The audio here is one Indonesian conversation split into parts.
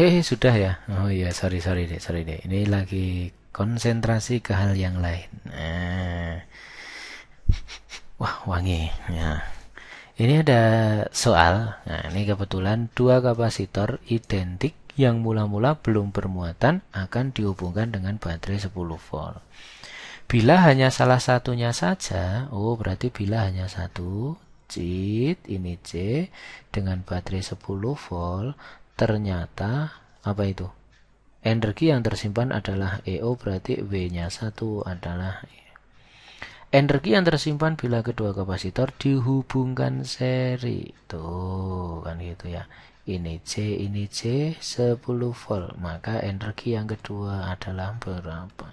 Eh, sudah ya. Oh iya, sorry sorry deh, sorry deh. Ini lagi konsentrasi ke hal yang lain. Nah. Wah, wangi. Ya. Ini ada soal. Nah, ini kebetulan dua kapasitor identik yang mula-mula belum bermuatan akan dihubungkan dengan baterai 10 volt. Bila hanya salah satunya saja, oh berarti bila hanya satu, cheat ini C dengan baterai 10 volt ternyata apa itu? Energi yang tersimpan adalah EO berarti W-nya satu adalah e. Energi yang tersimpan bila kedua kapasitor dihubungkan seri. Tuh, kan gitu ya. Ini C, ini C, 10 volt. Maka energi yang kedua adalah berapa?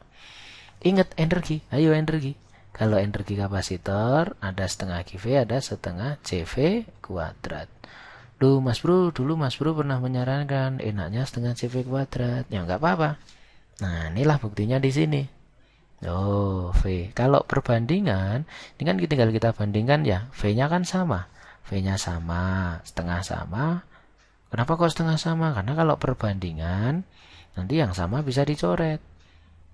Ingat energi, ayo energi. Kalau energi kapasitor ada setengah QV, ada setengah CV kuadrat. Lu Mas Bro, dulu Mas Bro pernah menyarankan enaknya setengah CV kuadrat. Ya nggak apa-apa. Nah, inilah buktinya di sini. Oh, V. Kalau perbandingan, ini kan kita tinggal kita bandingkan ya. V-nya kan sama. V-nya sama, setengah sama. Kenapa kok setengah sama? Karena kalau perbandingan, nanti yang sama bisa dicoret.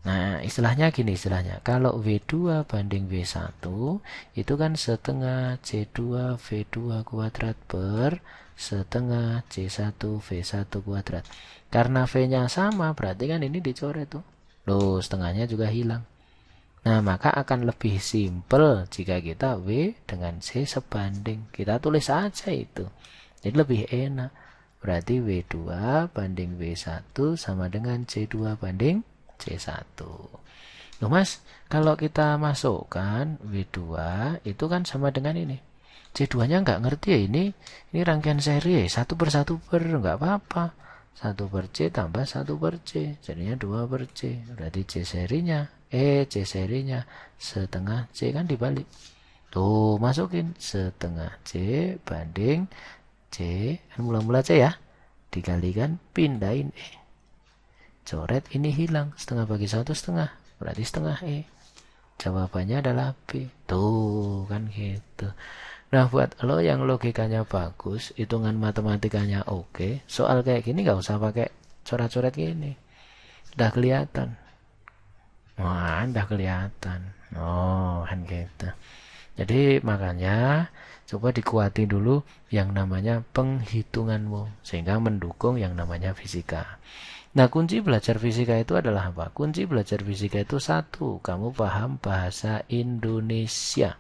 Nah, istilahnya gini istilahnya. Kalau v 2 banding v 1 itu kan setengah C2 V2 kuadrat per setengah C1 V1 kuadrat. Karena V-nya sama, berarti kan ini dicoret tuh. Loh, setengahnya juga hilang. Nah, maka akan lebih simpel jika kita W dengan C sebanding. Kita tulis saja itu. Jadi lebih enak. Berarti W2 banding W1 sama dengan C2 banding C1. Loh mas, kalau kita masukkan W2 itu kan sama dengan ini. C2-nya nggak ngerti ya ini. Ini rangkaian seri ya. satu per satu per nggak apa-apa. Satu per C tambah satu per C. Jadinya dua per C. Berarti C serinya. E, C serinya. Setengah C kan dibalik. Tuh, masukin. Setengah C banding C. Kan mula-mula C ya. Dikalikan pindahin E coret ini hilang setengah bagi satu setengah berarti setengah e jawabannya adalah b tuh kan gitu nah buat lo yang logikanya bagus hitungan matematikanya oke okay, soal kayak gini gak usah pakai coret-coret gini udah kelihatan wah udah kelihatan oh kan gitu jadi makanya coba dikuati dulu yang namanya penghitunganmu sehingga mendukung yang namanya fisika. Nah, kunci belajar fisika itu adalah apa? Kunci belajar fisika itu satu, kamu paham bahasa Indonesia.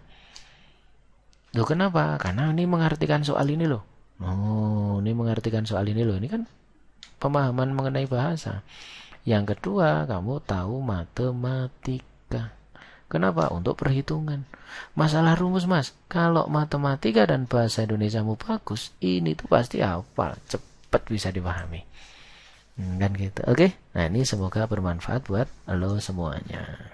Loh kenapa? Karena ini mengartikan soal ini loh. Oh, ini mengartikan soal ini loh. Ini kan pemahaman mengenai bahasa. Yang kedua, kamu tahu matematika. Kenapa? Untuk perhitungan. Masalah rumus mas, kalau matematika dan bahasa Indonesia mu bagus, ini tuh pasti hafal, cepat bisa dipahami. Dan hmm, gitu, oke? Nah ini semoga bermanfaat buat lo semuanya.